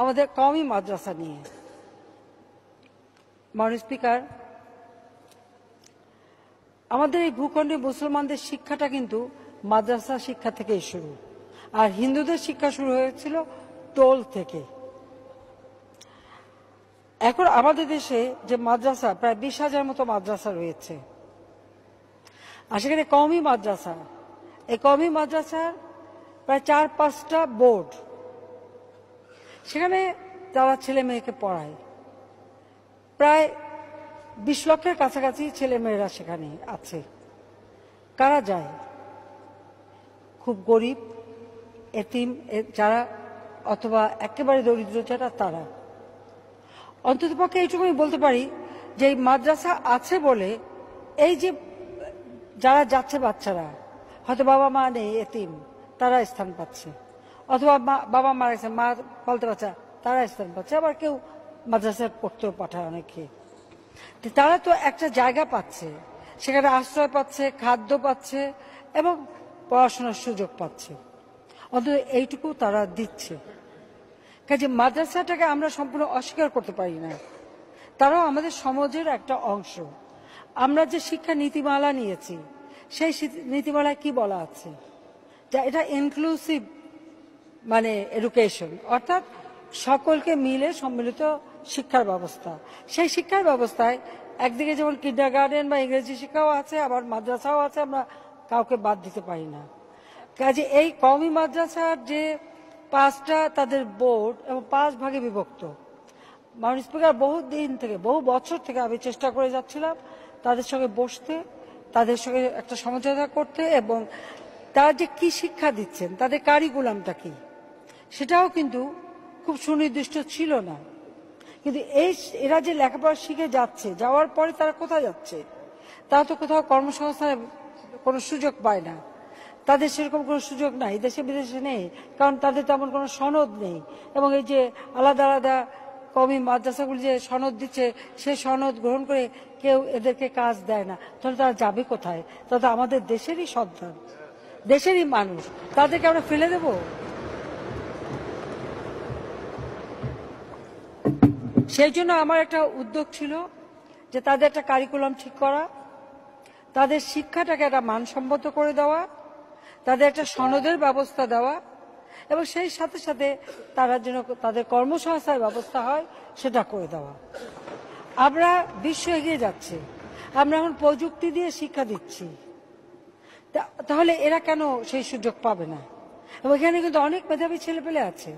আমাদের কমই মাদ্রাসা নিয়ে মানুষ স্পিকার আমাদের এই ভূখণ্ডে মুসলমানদের শিক্ষাটা কিন্তু মাদ্রাসা শিক্ষা থেকেই শুরু আর হিন্দুদের শিক্ষা শুরু হয়েছিল টোল থেকে এখন আমাদের দেশে যে মাদ্রাসা প্রায় বিশ হাজার মতো মাদ্রাসা রয়েছে আর সেখানে কমই মাদ্রাসা এই কমই মাদ্রাসার প্রায় চার পাঁচটা বোর্ড সেখানে তারা ছেলে মেয়েকে পড়ায় প্রায় বিশ লক্ষের কাছাকাছি ছেলে মেয়েরা সেখানে আছে কারা যায় খুব গরিব এতিম যারা অথবা একেবারে দরিদ্র যারা তারা অন্ততপক্ষে এইটুকুই বলতে পারি যে এই মাদ্রাসা আছে বলে এই যে যারা যাচ্ছে বাচ্চারা হয়তো বাবা মা নেই এতিম তারা স্থান পাচ্ছে অথবা বাবা মারা গেছে মা পালতে বাচ্চা তারা ইসলাম পাচ্ছে আবার কেউ মাদ্রাসায় পড়তেও পাঠায় অনেকে তারা তো একটা জায়গা পাচ্ছে সেখানে আশ্রয় পাচ্ছে খাদ্য পাচ্ছে এবং পড়াশোনার সুযোগ পাচ্ছে অন্তত এইটুকু তারা দিচ্ছে কাজে মাদ্রাসাটাকে আমরা সম্পূর্ণ অস্বীকার করতে পারি না তারাও আমাদের সমাজের একটা অংশ আমরা যে শিক্ষা নীতিমালা নিয়েছি সেই নীতিমালায় কি বলা আছে যা এটা ইনক্লুসিভ মানে এডুকেশন অর্থাৎ সকলকে মিলে সম্মিলিত শিক্ষার ব্যবস্থা সেই শিক্ষার ব্যবস্থায় একদিকে যেমন কিডনার গার্ডেন বা ইংরেজি শিক্ষাও আছে আবার মাদ্রাসাও আছে আমরা কাউকে বাদ দিতে পারি না কাজে এই কমি মাদ্রাসার যে পাঁচটা তাদের বোর্ড এবং পাঁচ ভাগে বিভক্ত মাননীয় স্পিকার বহু দিন থেকে বহু বছর থেকে আমি চেষ্টা করে যাচ্ছিলাম তাদের সঙ্গে বসতে তাদের সঙ্গে একটা সমঝোতা করতে এবং তারা যে কি শিক্ষা দিচ্ছেন তাদের কারিকুলামটা কী সেটাও কিন্তু খুব সুনির্দিষ্ট ছিল না কিন্তু এই এরা যে লেখাপড়া শিখে যাচ্ছে যাওয়ার পরে তারা কোথায় যাচ্ছে তারা তো কোথাও কর্মসংস্থানের কোনো সুযোগ পায় না তাদের সেরকম কোনো সুযোগ নাই দেশে বিদেশে নেই কারণ তাদের তেমন কোনো সনদ নেই এবং এই যে আলাদা আলাদা কমি মাদ্রাসাগুলি যে সনদ দিচ্ছে সে সনদ গ্রহণ করে কেউ এদেরকে কাজ দেয় না তাহলে তারা যাবে কোথায় তাহলে আমাদের দেশেরই সন্তান দেশেরই মানুষ তাদেরকে আমরা ফেলে দেবো সেই জন্য আমার একটা উদ্যোগ ছিল যে তাদের একটা কারিকুলাম ঠিক করা তাদের শিক্ষাটাকে একটা মানসম্মত করে দেওয়া তাদের একটা সনদের ব্যবস্থা দেওয়া এবং সেই সাথে সাথে তারা যেন তাদের কর্মসংস্থার ব্যবস্থা হয় সেটা করে দেওয়া আমরা বিশ্ব এগিয়ে যাচ্ছে আমরা এখন প্রযুক্তি দিয়ে শিক্ষা দিচ্ছি তাহলে এরা কেন সেই সুযোগ পাবে না এখানে কিন্তু অনেক মেধাবী ছেলেপেলে আছে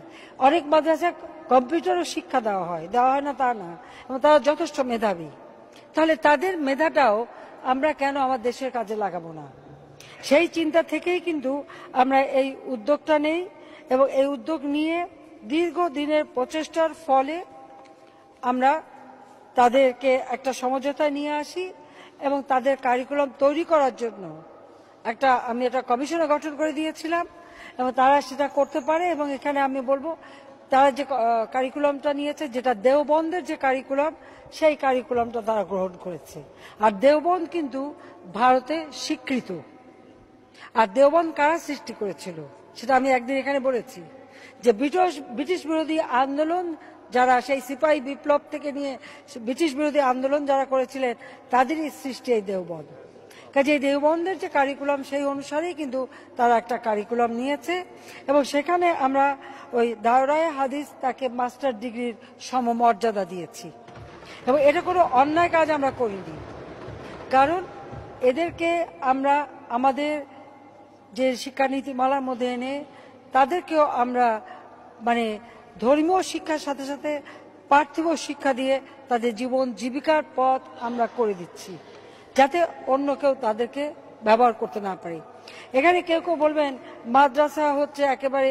অনেক মাদ্রাসা কম্পিউটারও শিক্ষা দেওয়া হয় দেওয়া হয় না তা না এবং তারা যথেষ্ট মেধাবী তাহলে তাদের মেধাটাও আমরা কেন আমার দেশের কাজে লাগাবো না সেই চিন্তা থেকেই কিন্তু আমরা এই উদ্যোগটা নেই এবং এই উদ্যোগ নিয়ে দীর্ঘদিনের প্রচেষ্টার ফলে আমরা তাদেরকে একটা সমঝোতায় নিয়ে আসি এবং তাদের কারিকুলাম তৈরি করার জন্য একটা আমি একটা কমিশনও গঠন করে দিয়েছিলাম এবং তারা সেটা করতে পারে এবং এখানে আমি বলবো তারা যে কারিকুলামটা নিয়েছে যেটা দেওবন্দের যে কারিকুলাম সেই কারিকুলামটা তারা গ্রহণ করেছে আর দেওবন্দ কিন্তু ভারতে স্বীকৃত আর দেওবন্দ কারা সৃষ্টি করেছিল সেটা আমি একদিন এখানে বলেছি যে ব্রিটিশ ব্রিটিশ বিরোধী আন্দোলন যারা সেই সিপাহী বিপ্লব থেকে নিয়ে ব্রিটিশ বিরোধী আন্দোলন যারা করেছিলেন তাদেরই সৃষ্টি এই দেওবন্দ কাজে দেওবন্দের যে কারিকুলাম সেই অনুসারেই কিন্তু তারা একটা কারিকুলাম নিয়েছে এবং সেখানে আমরা ওই দাওরায় হাদিস তাকে মাস্টার ডিগ্রির সমমর্যাদা দিয়েছি এবং এটা কোনো অন্যায় কাজ আমরা করিনি কারণ এদেরকে আমরা আমাদের যে শিক্ষানীতিমালার মধ্যে এনে তাদেরকেও আমরা মানে ধর্মীয় শিক্ষার সাথে সাথে পার্থিব শিক্ষা দিয়ে তাদের জীবন জীবিকার পথ আমরা করে দিচ্ছি যাতে অন্য কেউ তাদেরকে ব্যবহার করতে না পারে এখানে কেউ কেউ বলবেন মাদ্রাসা হচ্ছে একেবারে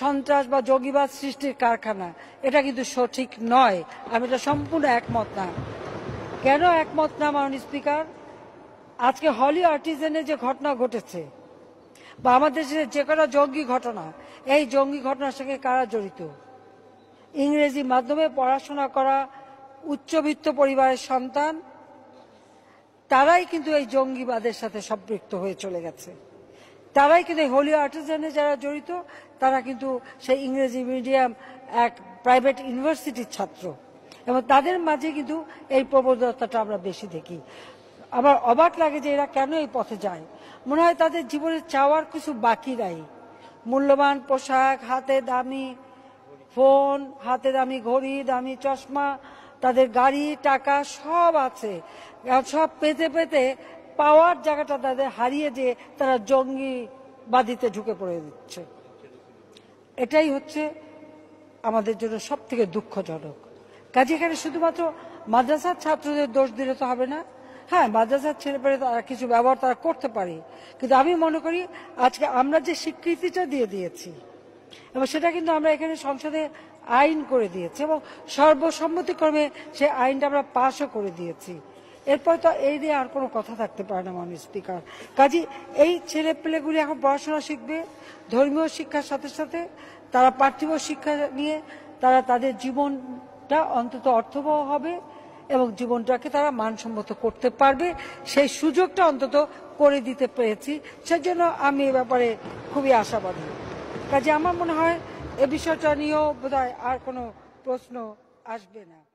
সন্ত্রাস বা জঙ্গিবাদ সৃষ্টির কারখানা এটা কিন্তু সঠিক নয় আমি এটা সম্পূর্ণ একমত না কেন একমত না মাননীয় স্পিকার আজকে হলি আর্টিজেনে যে ঘটনা ঘটেছে বা আমাদের দেশে যে কটা জঙ্গি ঘটনা এই জঙ্গি ঘটনার সঙ্গে কারা জড়িত ইংরেজি মাধ্যমে পড়াশোনা করা উচ্চবিত্ত পরিবারের সন্তান তারাই কিন্তু এই জঙ্গিবাদের সাথে সম্পৃক্ত হয়ে চলে গেছে তারাই কিন্তু এই হোলি আর্টিজানে যারা জড়িত তারা কিন্তু সেই ইংরেজি মিডিয়াম এক প্রাইভেট ইউনিভার্সিটির ছাত্র এবং তাদের মাঝে কিন্তু এই প্রবণতাটা আমরা বেশি দেখি আমার অবাক লাগে যে এরা কেন এই পথে যায় মনে হয় তাদের জীবনে চাওয়ার কিছু বাকি নাই মূল্যবান পোশাক হাতে দামি ফোন হাতে দামি ঘড়ি দামি চশমা তাদের গাড়ি টাকা সব আছে সব পেতে পেতে পাওয়ার জায়গাটা তাদের হারিয়ে যেয়ে তারা জঙ্গি বাদিতে ঢুকে পড়ে দিচ্ছে এটাই হচ্ছে আমাদের জন্য সব থেকে দুঃখজনক কাজে এখানে শুধুমাত্র মাদ্রাসার ছাত্রদের দোষ দিলে তো হবে না হ্যাঁ মাদ্রাসার ছেলেপেলে তারা কিছু ব্যবহার তারা করতে পারে কিন্তু আমি মনে করি আজকে আমরা যে স্বীকৃতিটা দিয়ে দিয়েছি এবং সেটা কিন্তু আমরা এখানে সংসদে আইন করে দিয়েছে এবং সর্বসম্মতিক্রমে সে আইনটা আমরা পাশও করে দিয়েছি এরপর তো এই নিয়ে আর কোনো কথা থাকতে পারে না মানুষ স্পিকার কাজী এই ছেলে পেলেগুলি এখন পড়াশোনা শিখবে ধর্মীয় শিক্ষার সাথে সাথে তারা পার্থিব শিক্ষা নিয়ে তারা তাদের জীবনটা অন্তত অর্থবহ হবে এবং জীবনটাকে তারা মানসম্মত করতে পারবে সেই সুযোগটা অন্তত করে দিতে পেরেছি সেজন্য আমি এ ব্যাপারে খুবই আশাবাদী কাজে আমার মনে হয় এ বিষয়টা নিয়েও বোধহয় আর কোনো প্রশ্ন আসবে না